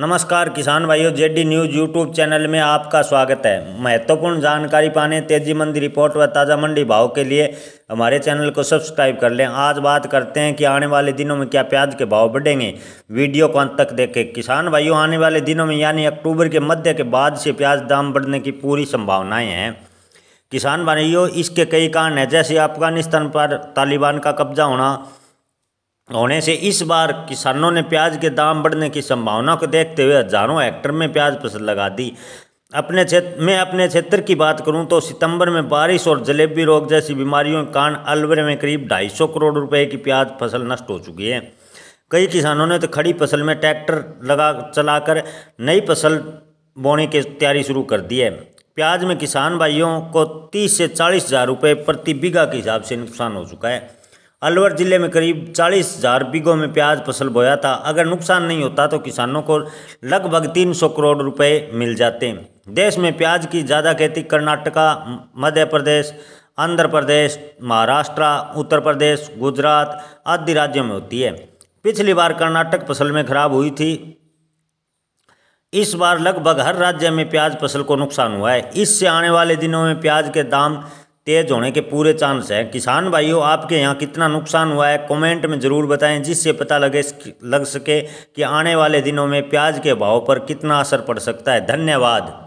नमस्कार किसान भाइयों जेडी न्यूज़ यूट्यूब चैनल में आपका स्वागत है महत्वपूर्ण जानकारी पाने तेजी मंदी रिपोर्ट व ताज़ा मंडी भाव के लिए हमारे चैनल को सब्सक्राइब कर लें आज बात करते हैं कि आने वाले दिनों में क्या प्याज के भाव बढ़ेंगे वीडियो को अंत तक देखें किसान भाइयों आने वाले दिनों में यानी अक्टूबर के मध्य के बाद से प्याज दाम बढ़ने की पूरी संभावनाएँ हैं किसान भाइयों इसके कई कारण हैं जैसे अफगानिस्तान पर तालिबान का कब्जा होना होने से इस बार किसानों ने प्याज के दाम बढ़ने की संभावना को देखते हुए हजारों हेक्टर में प्याज फसल लगा दी अपने क्षेत्र में अपने क्षेत्र की बात करूं तो सितंबर में बारिश और जलेबी रोग जैसी बीमारियों के कारण अलवर में करीब 250 करोड़ रुपए की प्याज फसल नष्ट हो चुकी है कई किसानों ने तो खड़ी फसल में ट्रैक्टर लगा चलाकर नई फसल बोने की तैयारी शुरू कर दी है प्याज में किसान भाइयों को तीस से चालीस हज़ार रुपये प्रति बीघा के हिसाब से नुकसान हो चुका है अलवर ज़िले में करीब चालीस हज़ार बीघों में प्याज फसल बोया था अगर नुकसान नहीं होता तो किसानों को लगभग तीन सौ करोड़ रुपए मिल जाते देश में प्याज की ज़्यादा खेती कर्नाटका मध्य प्रदेश आंध्र प्रदेश महाराष्ट्र उत्तर प्रदेश गुजरात आदि राज्यों में होती है पिछली बार कर्नाटक फसल में खराब हुई थी इस बार लगभग हर राज्य में प्याज फसल को नुकसान हुआ है इससे आने वाले दिनों में प्याज के दाम तेज होने के पूरे चांस हैं किसान भाइयों आपके यहाँ कितना नुकसान हुआ है कमेंट में ज़रूर बताएं जिससे पता लगे लग सके कि आने वाले दिनों में प्याज के भाव पर कितना असर पड़ सकता है धन्यवाद